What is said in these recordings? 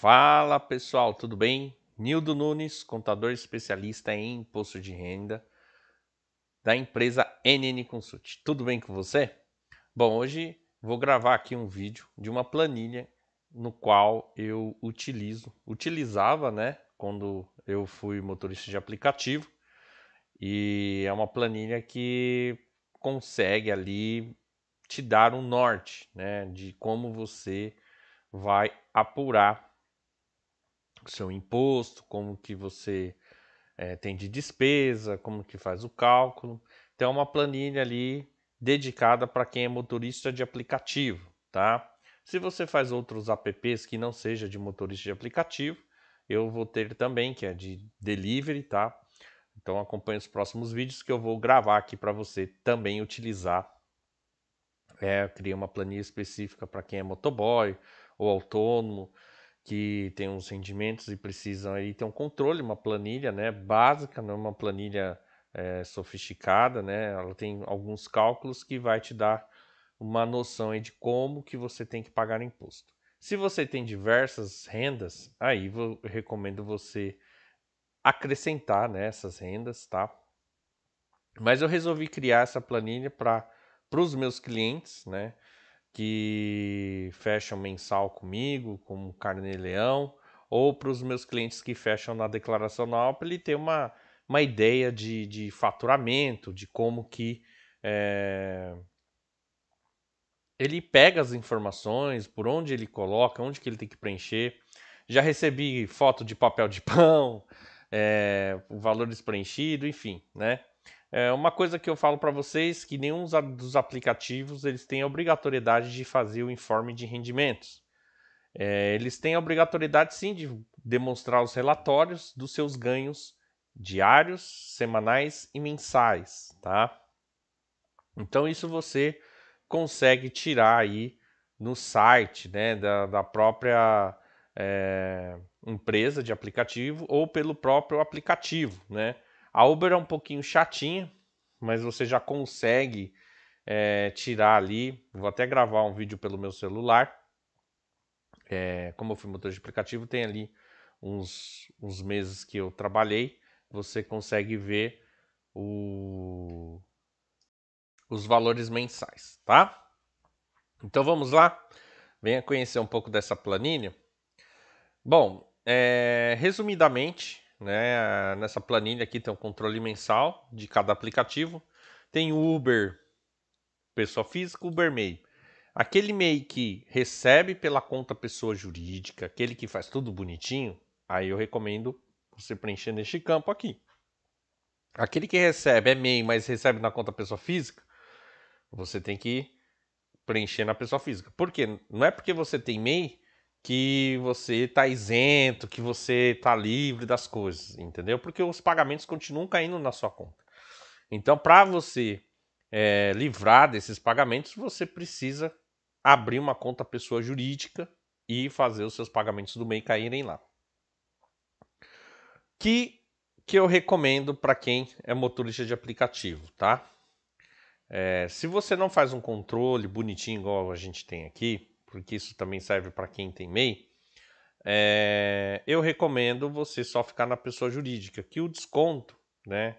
Fala pessoal, tudo bem? Nildo Nunes, contador especialista em imposto de renda da empresa NN Consult. Tudo bem com você? Bom, hoje vou gravar aqui um vídeo de uma planilha no qual eu utilizo, utilizava, né, quando eu fui motorista de aplicativo. E é uma planilha que consegue ali te dar um norte, né, de como você vai apurar seu imposto, como que você é, tem de despesa, como que faz o cálculo. tem então, é uma planilha ali dedicada para quem é motorista de aplicativo, tá? Se você faz outros apps que não seja de motorista de aplicativo, eu vou ter também, que é de delivery, tá? Então acompanhe os próximos vídeos que eu vou gravar aqui para você também utilizar. É, eu criei uma planilha específica para quem é motoboy ou autônomo, que tem uns rendimentos e precisam aí ter um controle, uma planilha né, básica, não é uma planilha é, sofisticada, né? Ela tem alguns cálculos que vai te dar uma noção aí de como que você tem que pagar imposto. Se você tem diversas rendas, aí eu recomendo você acrescentar né, essas rendas, tá? Mas eu resolvi criar essa planilha para os meus clientes, né? Que que fecham mensal comigo, como Carne Leão, ou para os meus clientes que fecham na declaração anual, para ele ter uma, uma ideia de, de faturamento, de como que é, ele pega as informações, por onde ele coloca, onde que ele tem que preencher. Já recebi foto de papel de pão, é, valores preenchidos, enfim, né? É uma coisa que eu falo para vocês que nenhum dos aplicativos eles têm a obrigatoriedade de fazer o informe de rendimentos. É, eles têm a obrigatoriedade sim de demonstrar os relatórios dos seus ganhos diários, semanais e mensais, tá? Então isso você consegue tirar aí no site, né, da, da própria é, empresa de aplicativo ou pelo próprio aplicativo, né? A Uber é um pouquinho chatinha, mas você já consegue é, tirar ali. Vou até gravar um vídeo pelo meu celular. É, como eu fui motor de aplicativo, tem ali uns, uns meses que eu trabalhei. Você consegue ver o, os valores mensais, tá? Então vamos lá, venha conhecer um pouco dessa planilha. Bom, é, resumidamente, né? Nessa planilha aqui tem o um controle mensal de cada aplicativo. Tem Uber, pessoa física, Uber MEI. Aquele MEI que recebe pela conta pessoa jurídica, aquele que faz tudo bonitinho, aí eu recomendo você preencher neste campo aqui. Aquele que recebe é MEI, mas recebe na conta pessoa física, você tem que preencher na pessoa física. Por quê? Não é porque você tem MEI que você está isento, que você está livre das coisas, entendeu? Porque os pagamentos continuam caindo na sua conta. Então, para você é, livrar desses pagamentos, você precisa abrir uma conta pessoa jurídica e fazer os seus pagamentos do MEI caírem lá. Que que eu recomendo para quem é motorista de aplicativo, tá? É, se você não faz um controle bonitinho igual a gente tem aqui, porque isso também serve para quem tem MEI, é, eh, eu recomendo você só ficar na pessoa jurídica, que o desconto, né?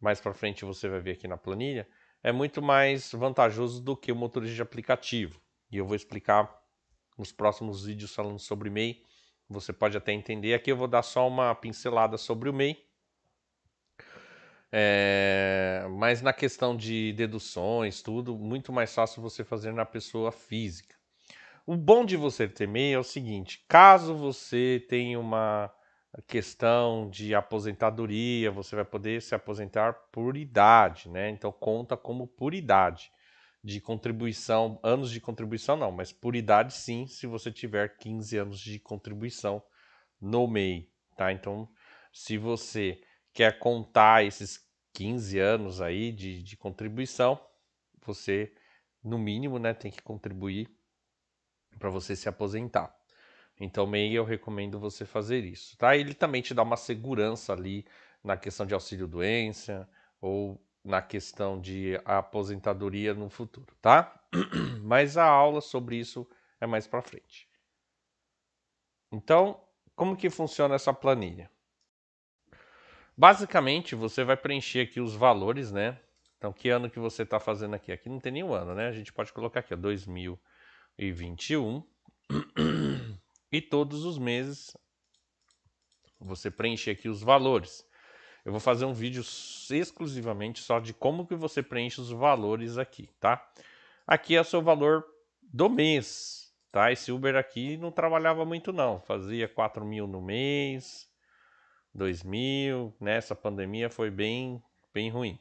Mais para frente você vai ver aqui na planilha, é muito mais vantajoso do que o motorista de aplicativo. E eu vou explicar nos próximos vídeos falando sobre MEI. Você pode até entender. Aqui eu vou dar só uma pincelada sobre o MEI. É, eh, mas na questão de deduções, tudo, muito mais fácil você fazer na pessoa física. O bom de você ter MEI é o seguinte: caso você tenha uma questão de aposentadoria, você vai poder se aposentar por idade, né? Então conta como por idade de contribuição, anos de contribuição não, mas por idade sim, se você tiver 15 anos de contribuição no MEI, tá? Então, se você quer contar esses 15 anos aí de, de contribuição, você, no mínimo, né, tem que contribuir para você se aposentar. Então, MEI eu recomendo você fazer isso, tá? Ele também te dá uma segurança ali na questão de auxílio doença ou na questão de aposentadoria no futuro, tá? Mas a aula sobre isso é mais para frente. Então, como que funciona essa planilha? Basicamente, você vai preencher aqui os valores, né? Então, que ano que você está fazendo aqui? Aqui não tem nenhum ano, né? A gente pode colocar aqui, ó, 2000 e E todos os meses você preenche aqui os valores. Eu vou fazer um vídeo exclusivamente só de como que você preenche os valores aqui, tá? Aqui é o seu valor do mês, tá? Esse Uber aqui não trabalhava muito não, fazia 4 mil no mês, 2 mil, nessa né? pandemia foi bem, bem ruim.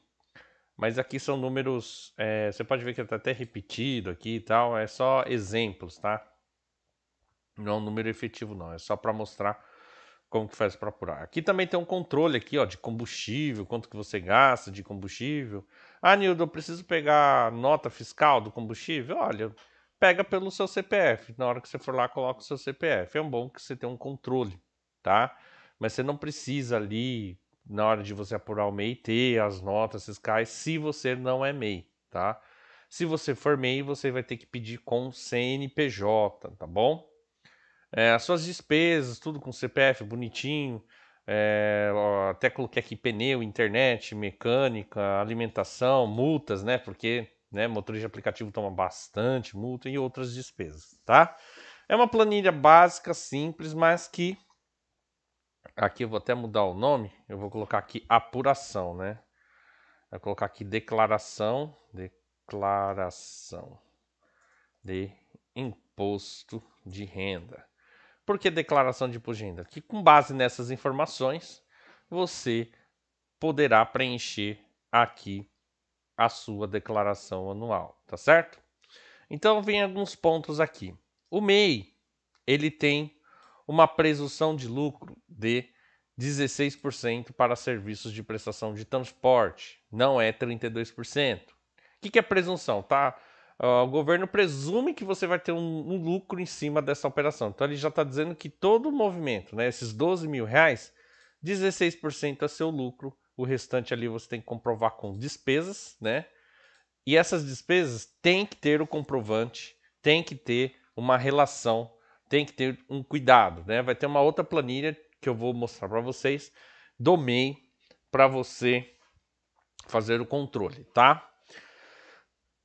Mas aqui são números, é, você pode ver que está até repetido aqui e tal, é só exemplos, tá? Não é um número efetivo não, é só para mostrar como que faz para apurar. Aqui também tem um controle aqui, ó, de combustível, quanto que você gasta de combustível. Ah, Nildo, eu preciso pegar nota fiscal do combustível? Olha, pega pelo seu CPF. Na hora que você for lá, coloca o seu CPF. É bom que você tenha um controle, tá? Mas você não precisa ali na hora de você apurar o MEI, ter as notas fiscais, se você não é MEI, tá? Se você for MEI, você vai ter que pedir com CNPJ, tá bom? É, as suas despesas, tudo com CPF bonitinho, é, até coloquei aqui pneu, internet, mecânica, alimentação, multas, né? Porque né, motorista de aplicativo toma bastante multa e outras despesas, tá? É uma planilha básica, simples, mas que Aqui eu vou até mudar o nome, eu vou colocar aqui apuração, né? Vou colocar aqui declaração, declaração de imposto de renda. Por que declaração de imposto de renda? Que com base nessas informações, você poderá preencher aqui a sua declaração anual, tá certo? Então vem alguns pontos aqui. O MEI, ele tem uma presunção de lucro de 16% para serviços de prestação de transporte, não é 32%. O que, é presunção? Tá? Ah, o governo presume que você vai ter um, lucro em cima dessa operação. Então ele já está dizendo que todo o movimento, né, esses 12 mil reais, 16% é seu lucro, o restante ali você tem que comprovar com despesas, né? E essas despesas tem que ter o comprovante, tem que ter uma relação tem que ter um cuidado, né? Vai ter uma outra planilha que eu vou mostrar para vocês do MEI para você fazer o controle, tá?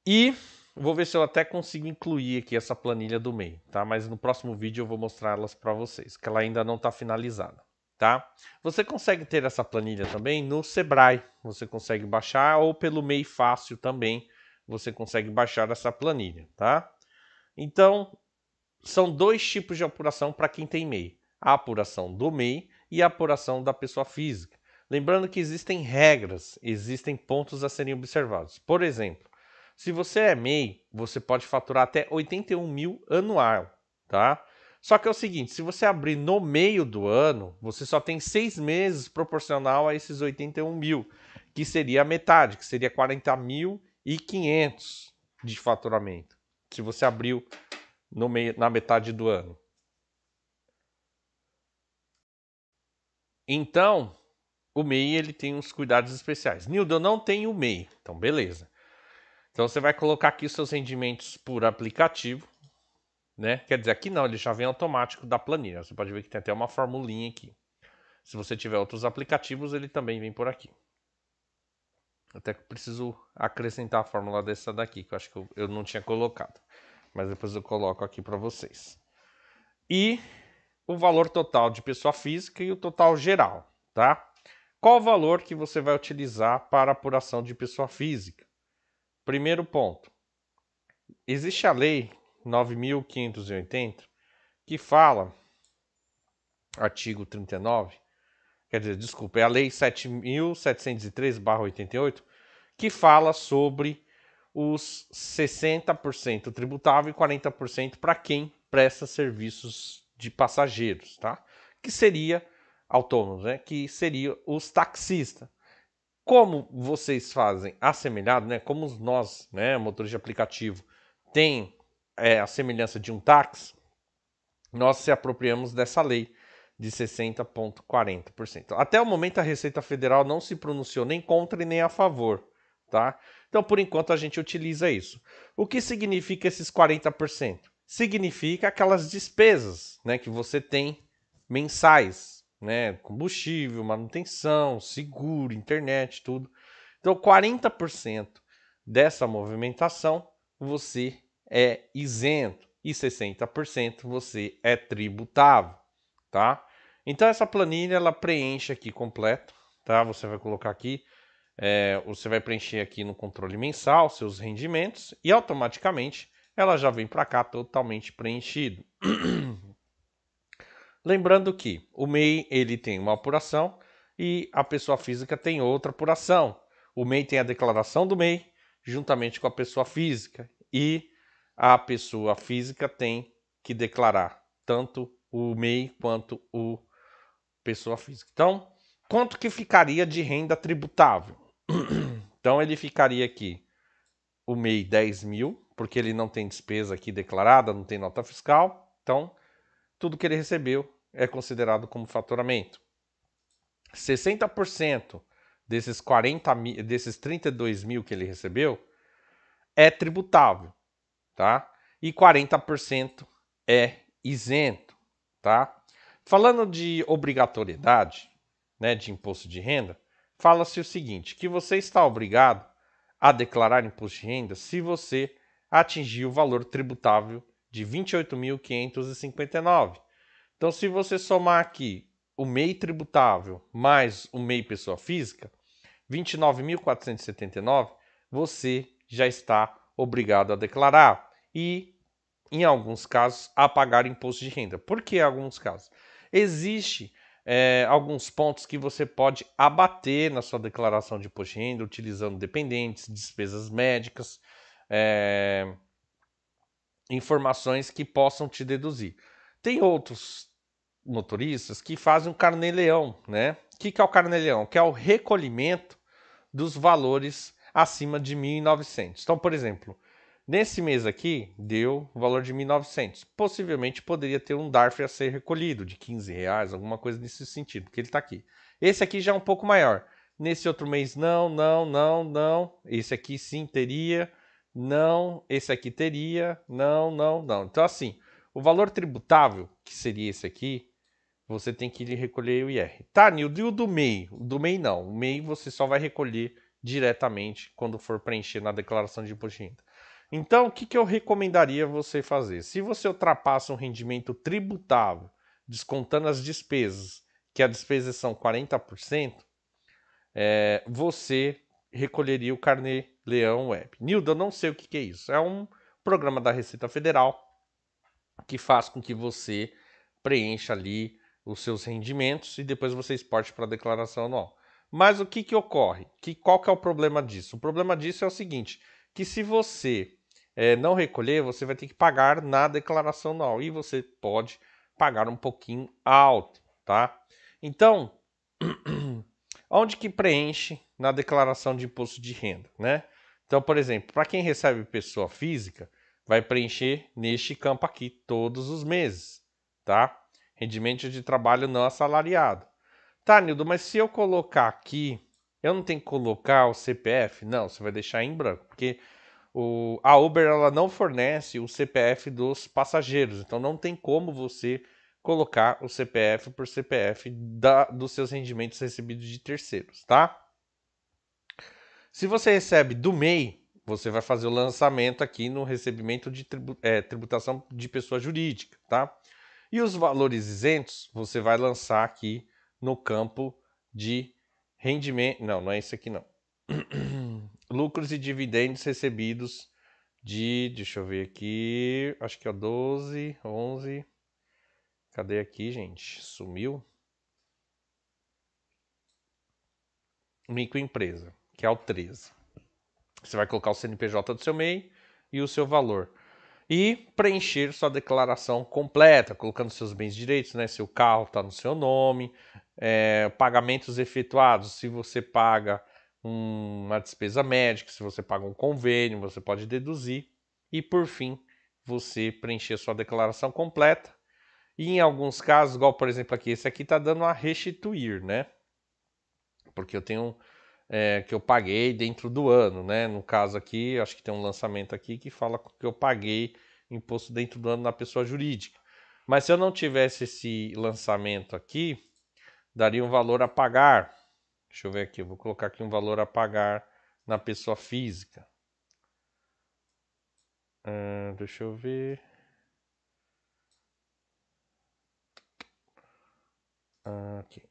E vou ver se eu até consigo incluir aqui essa planilha do MEI, tá? Mas no próximo vídeo eu vou mostrar elas para vocês, que ela ainda não está finalizada, tá? Você consegue ter essa planilha também no Sebrae, você consegue baixar ou pelo MEI fácil também, você consegue baixar essa planilha, tá? Então, são dois tipos de apuração para quem tem MEI: a apuração do MEI e a apuração da pessoa física. Lembrando que existem regras, existem pontos a serem observados. Por exemplo, se você é MEI, você pode faturar até 81 mil anual, tá? Só que é o seguinte, se você abrir no meio do ano, você só tem seis meses proporcional a esses 81 mil, que seria a metade, que seria 40.500 mil e de faturamento. Se você abriu no meio, na metade do ano. Então, o MEI ele tem uns cuidados especiais. Nildo, eu não tenho o MEI. Então, beleza. Então, você vai colocar aqui os seus rendimentos por aplicativo. Né? Quer dizer, aqui não, ele já vem automático da planilha. Você pode ver que tem até uma formulinha aqui. Se você tiver outros aplicativos, ele também vem por aqui. Até que preciso acrescentar a fórmula dessa daqui, que eu acho que eu, eu não tinha colocado mas depois eu coloco aqui para vocês. E o valor total de pessoa física e o total geral, tá? Qual o valor que você vai utilizar para apuração de pessoa física? Primeiro ponto. Existe a lei 9580 que fala artigo 39, quer dizer, desculpa, é a lei 7703/88 que fala sobre os 60% tributável e 40% para quem presta serviços de passageiros, tá? Que seria autônomos, né? Que seria os taxistas. Como vocês fazem assemelhado, né? Como nós, né, motores de aplicativo, tem é, a semelhança de um táxi, nós se apropriamos dessa lei de 60,40%. Até o momento, a Receita Federal não se pronunciou nem contra e nem a favor, tá? Então, por enquanto, a gente utiliza isso. O que significa esses 40%? Significa aquelas despesas né, que você tem mensais, né? Combustível, manutenção, seguro, internet, tudo. Então, 40% dessa movimentação você é isento e 60% você é tributável, tá? Então essa planilha ela preenche aqui completo, tá? Você vai colocar aqui é, você vai preencher aqui no controle mensal seus rendimentos e automaticamente ela já vem para cá totalmente preenchido. Lembrando que o MEI ele tem uma apuração e a pessoa física tem outra apuração. O MEI tem a declaração do MEI juntamente com a pessoa física e a pessoa física tem que declarar tanto o MEI quanto o pessoa física. Então, quanto que ficaria de renda tributável? Então ele ficaria aqui o MEI 10 mil, porque ele não tem despesa aqui declarada, não tem nota fiscal. Então, tudo que ele recebeu é considerado como faturamento. 60% desses, 40 mil, desses 32 mil que ele recebeu é tributável, tá? E 40% é isento, tá? Falando de obrigatoriedade, né, de imposto de renda, fala-se o seguinte: que você está obrigado a declarar imposto de renda se você atingir o valor tributável de 28.559. Então, se você somar aqui o MEI tributável mais o MEI pessoa física, 29.479, você já está obrigado a declarar e, em alguns casos, a pagar imposto de renda. Por que alguns casos? Existe é, alguns pontos que você pode abater na sua declaração de imposto de renda, utilizando dependentes, despesas médicas, é, informações que possam te deduzir. Tem outros motoristas que fazem um carneleão, né? O que, que é o carneleão? Que é o recolhimento dos valores acima de 1.900. Então, por exemplo, Nesse mês aqui, deu o valor de 1.900. Possivelmente poderia ter um DARF a ser recolhido, de 15 reais, alguma coisa nesse sentido, porque ele está aqui. Esse aqui já é um pouco maior. Nesse outro mês, não, não, não, não. Esse aqui sim teria, não. Esse aqui teria, não, não, não. Então, assim, o valor tributável, que seria esse aqui, você tem que recolher o IR. Tá, Nildo, e o do MEI? O do MEI não. O MEI você só vai recolher diretamente quando for preencher na declaração de imposto de renda. Então, o que, que eu recomendaria você fazer? Se você ultrapassa um rendimento tributável, descontando as despesas, que as despesas são 40%, é, você recolheria o carnê Leão Web. Nildo, eu não sei o que, que é isso. É um programa da Receita Federal que faz com que você preencha ali os seus rendimentos e depois você exporte para a declaração anual. Mas o que, que ocorre? Que, qual que é o problema disso? O problema disso é o seguinte: que se você é, não recolher, você vai ter que pagar na declaração anual e você pode pagar um pouquinho alto, tá? Então, onde que preenche na declaração de imposto de renda, né? Então, por exemplo, para quem recebe pessoa física, vai preencher neste campo aqui todos os meses, tá? Rendimento de trabalho não assalariado. Tá, Nildo, mas se eu colocar aqui eu não tenho que colocar o CPF? Não, você vai deixar em branco, porque o, a Uber ela não fornece o CPF dos passageiros, então não tem como você colocar o CPF por CPF da, dos seus rendimentos recebidos de terceiros, tá? Se você recebe do MEI, você vai fazer o lançamento aqui no recebimento de tribu, é, tributação de pessoa jurídica, tá? E os valores isentos, você vai lançar aqui no campo de Rendimento. Não, não é isso aqui não. Lucros e dividendos recebidos de. Deixa eu ver aqui. Acho que é 12, 11. Cadê aqui, gente? Sumiu. Microempresa, que é o 13. Você vai colocar o CNPJ do seu MEI e o seu valor e preencher sua declaração completa, colocando seus bens direitos, né? Seu carro está no seu nome, é, pagamentos efetuados, se você paga um, uma despesa médica, se você paga um convênio, você pode deduzir. E por fim, você preencher sua declaração completa. E em alguns casos, igual por exemplo aqui, esse aqui está dando a restituir, né? Porque eu tenho é, que eu paguei dentro do ano, né? No caso aqui, acho que tem um lançamento aqui que fala que eu paguei imposto dentro do ano na pessoa jurídica. Mas se eu não tivesse esse lançamento aqui, daria um valor a pagar. Deixa eu ver aqui, eu vou colocar aqui um valor a pagar na pessoa física. Ah, deixa eu ver. Ah, aqui.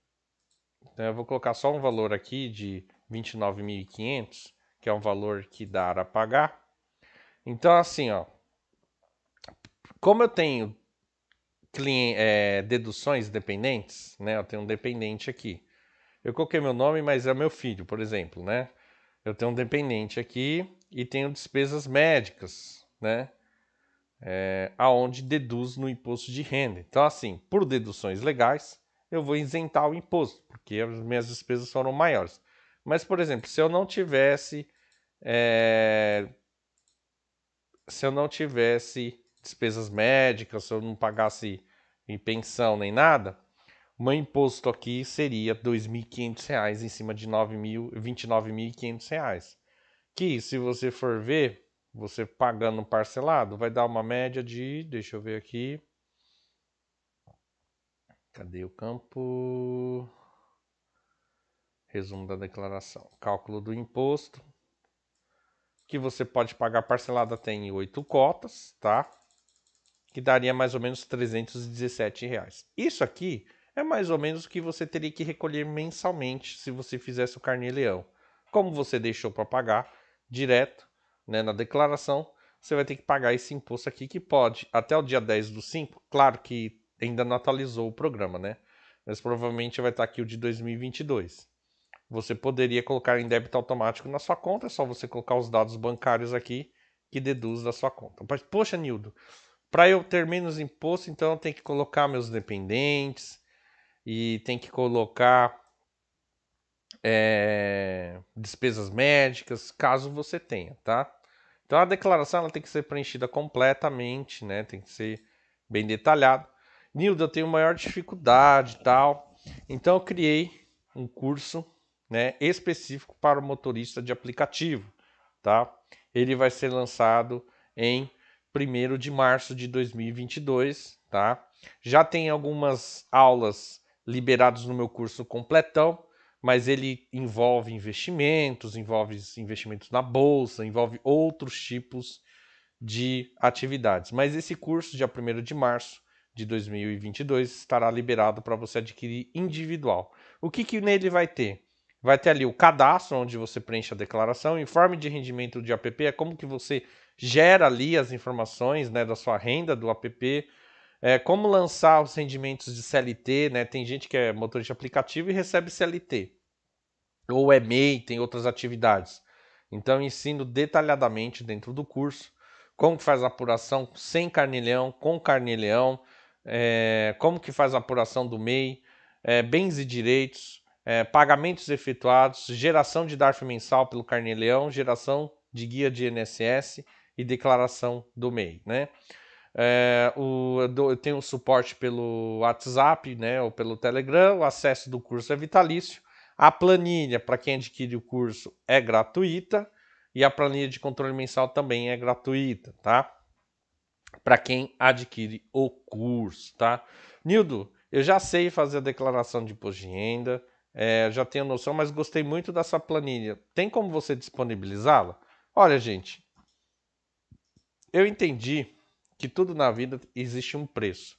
Então eu vou colocar só um valor aqui de 29.500, que é um valor que dá a pagar. Então assim, ó, como eu tenho é, deduções dependentes, né? Eu tenho um dependente aqui. Eu coloquei meu nome, mas é meu filho, por exemplo, né? Eu tenho um dependente aqui e tenho despesas médicas, né? É, aonde deduz no imposto de renda. Então, assim, por deduções legais, eu vou isentar o imposto, porque as minhas despesas foram maiores. Mas, por exemplo, se eu não tivesse. É, se eu não tivesse despesas médicas, se eu não pagasse em pensão nem nada, o meu imposto aqui seria R$ 2.500 em cima de R$ 29.500. Que, se você for ver, você pagando parcelado, vai dar uma média de, deixa eu ver aqui, cadê o campo? Resumo da declaração. Cálculo do imposto, que você pode pagar parcelado até em oito cotas, tá? que daria mais ou menos 317 reais. Isso aqui é mais ou menos o que você teria que recolher mensalmente se você fizesse o carnê-leão. Como você deixou para pagar direto né, na declaração, você vai ter que pagar esse imposto aqui que pode até o dia 10 do 5, claro que ainda não atualizou o programa, né? Mas provavelmente vai estar aqui o de 2022. Você poderia colocar em débito automático na sua conta, é só você colocar os dados bancários aqui que deduz da sua conta. poxa, Nildo, para eu ter menos imposto, então eu tenho que colocar meus dependentes e tem que colocar é, despesas médicas, caso você tenha, tá? Então a declaração ela tem que ser preenchida completamente, né? Tem que ser bem detalhado. Nilda, eu tenho maior dificuldade e tal. Então eu criei um curso né, específico para o motorista de aplicativo, tá? Ele vai ser lançado em 1 de março de 2022, tá? Já tem algumas aulas liberadas no meu curso completão, mas ele envolve investimentos, envolve investimentos na bolsa, envolve outros tipos de atividades. Mas esse curso, dia 1 de março de 2022, estará liberado para você adquirir individual. O que, que nele vai ter? Vai ter ali o cadastro, onde você preenche a declaração. informe de rendimento de APP é como que você gera ali as informações né, da sua renda do APP. É, como lançar os rendimentos de CLT, né? Tem gente que é motorista aplicativo e recebe CLT. Ou é MEI, tem outras atividades. Então ensino detalhadamente dentro do curso como que faz a apuração sem carnilhão, com carnilhão, é, como que faz a apuração do MEI, é, bens e direitos, é, pagamentos efetuados, geração de DARF mensal pelo Leão, geração de guia de INSS e declaração do MEI, né? É, o, eu tenho suporte pelo WhatsApp, né, ou pelo Telegram, o acesso do curso é vitalício, a planilha para quem adquire o curso é gratuita e a planilha de controle mensal também é gratuita, tá? Para quem adquire o curso, tá? Nildo, eu já sei fazer a declaração de imposto de renda, é, já tenho noção, mas gostei muito dessa planilha. Tem como você disponibilizá-la? Olha, gente, eu entendi que tudo na vida existe um preço.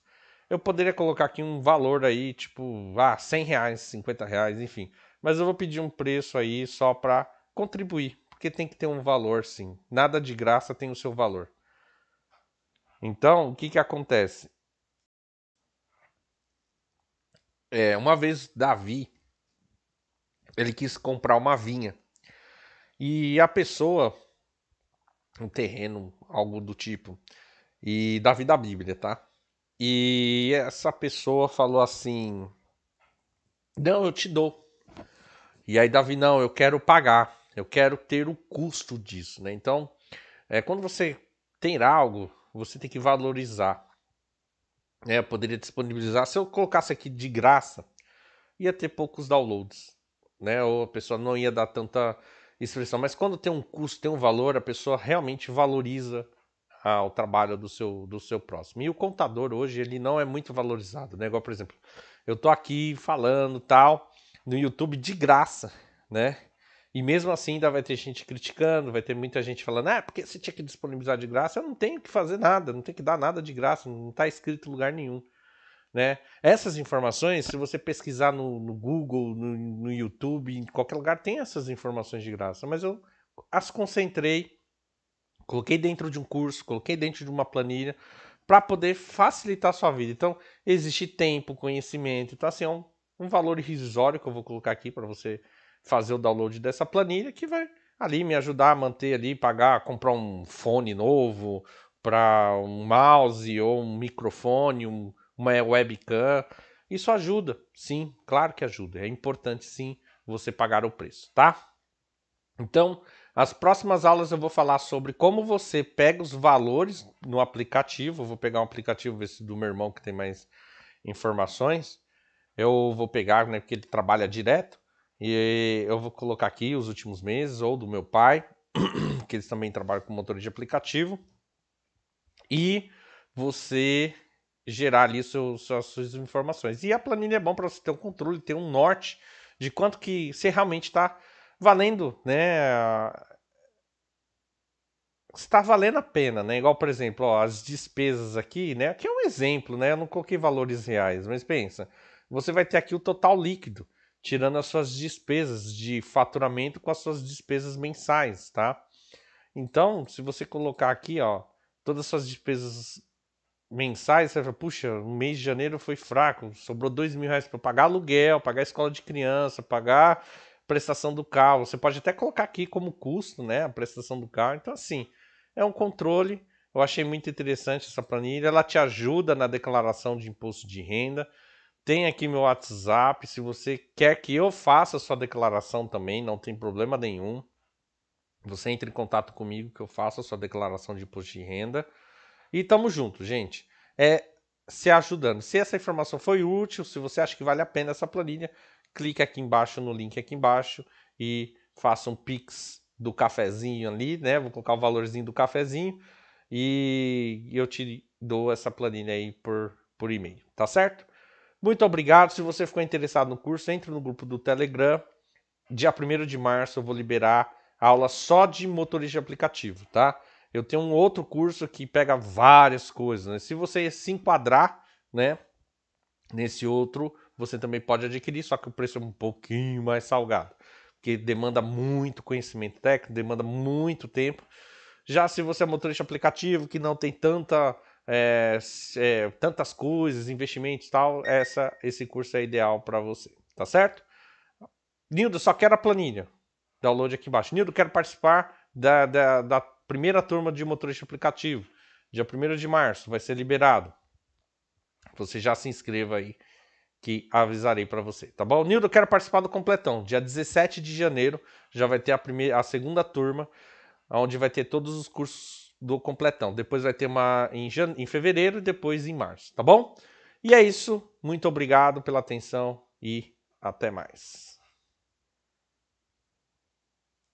Eu poderia colocar aqui um valor aí, tipo, ah, 100 reais, 50 reais, enfim. Mas eu vou pedir um preço aí só para contribuir, porque tem que ter um valor, sim. Nada de graça tem o seu valor. Então, o que, que acontece? É, uma vez Davi, ele quis comprar uma vinha. E a pessoa, um terreno, algo do tipo, e Davi da Bíblia, tá? E essa pessoa falou assim: Não, eu te dou. E aí, Davi, não, eu quero pagar, eu quero ter o custo disso, né? Então, é, quando você tem algo, você tem que valorizar. É, eu poderia disponibilizar. Se eu colocasse aqui de graça, ia ter poucos downloads né? Ou a pessoa não ia dar tanta expressão. Mas quando tem um custo, tem um valor, a pessoa realmente valoriza ah, o trabalho do seu, do seu próximo. E o contador hoje, ele não é muito valorizado, né? Igual, por exemplo, eu tô aqui falando tal, no YouTube de graça, né? E mesmo assim ainda vai ter gente criticando, vai ter muita gente falando, ah, porque você tinha que disponibilizar de graça? Eu não tenho que fazer nada, não tenho que dar nada de graça, não está escrito em lugar nenhum. Né? Essas informações, se você pesquisar no, no Google, no, no, YouTube, em qualquer lugar, tem essas informações de graça. Mas eu as concentrei, coloquei dentro de um curso, coloquei dentro de uma planilha, para poder facilitar a sua vida. Então, existe tempo, conhecimento. Então, assim, é um, um valor irrisório que eu vou colocar aqui para você fazer o download dessa planilha que vai ali me ajudar a manter ali, pagar, comprar um fone novo, para um mouse ou um microfone, um, uma webcam. Isso ajuda, sim, claro que ajuda. É importante, sim, você pagar o preço, tá? Então, as próximas aulas eu vou falar sobre como você pega os valores no aplicativo. Eu vou pegar um aplicativo esse do meu irmão que tem mais informações. Eu vou pegar, né, porque ele trabalha direto. E eu vou colocar aqui os últimos meses, ou do meu pai, que eles também trabalham com motor de aplicativo. E você gerar ali seu, suas, suas informações. E a planilha é bom para você ter um controle, ter um norte de quanto que você realmente está valendo, né? Está valendo a pena, né? Igual, por exemplo, ó, as despesas aqui, né? Aqui é um exemplo, né? Eu não coloquei valores reais, mas pensa, você vai ter aqui o total líquido, tirando as suas despesas de faturamento com as suas despesas mensais, tá? Então, se você colocar aqui, ó, todas as suas despesas mensais, você fala, puxa, o mês de janeiro foi fraco, sobrou dois mil reais para pagar aluguel, pagar escola de criança, pagar prestação do carro. Você pode até colocar aqui como custo, né, a prestação do carro. Então, assim, é um controle. Eu achei muito interessante essa planilha. Ela te ajuda na declaração de imposto de renda. Tem aqui meu WhatsApp. Se você quer que eu faça a sua declaração também, não tem problema nenhum. Você entra em contato comigo que eu faço a sua declaração de imposto de renda. E tamo junto, gente. É se ajudando. Se essa informação foi útil, se você acha que vale a pena essa planilha, clique aqui embaixo no link aqui embaixo e faça um pix do cafezinho ali, né? Vou colocar o valorzinho do cafezinho e eu te dou essa planilha aí por, por e-mail, tá certo? Muito obrigado. Se você ficou interessado no curso, entre no grupo do Telegram. Dia 1 de março eu vou liberar aula só de motorista de aplicativo, tá? Eu tenho um outro curso que pega várias coisas. Né? Se você se enquadrar, né, nesse outro, você também pode adquirir, só que o preço é um pouquinho mais salgado, porque demanda muito conhecimento técnico, demanda muito tempo. Já se você é motorista aplicativo que não tem tanta é, é, tantas coisas, investimentos, tal, essa esse curso é ideal para você, tá certo? Nildo, só quero a planilha. Download aqui embaixo. Nildo, quero participar da, da, da primeira turma de motorista aplicativo. Dia 1 de março vai ser liberado. Você já se inscreva aí que avisarei para você, tá bom? Nildo, quero participar do completão. Dia 17 de janeiro já vai ter a primeira a segunda turma, onde vai ter todos os cursos do completão. Depois vai ter uma em, em fevereiro e depois em março, tá bom? E é isso. Muito obrigado pela atenção e até mais.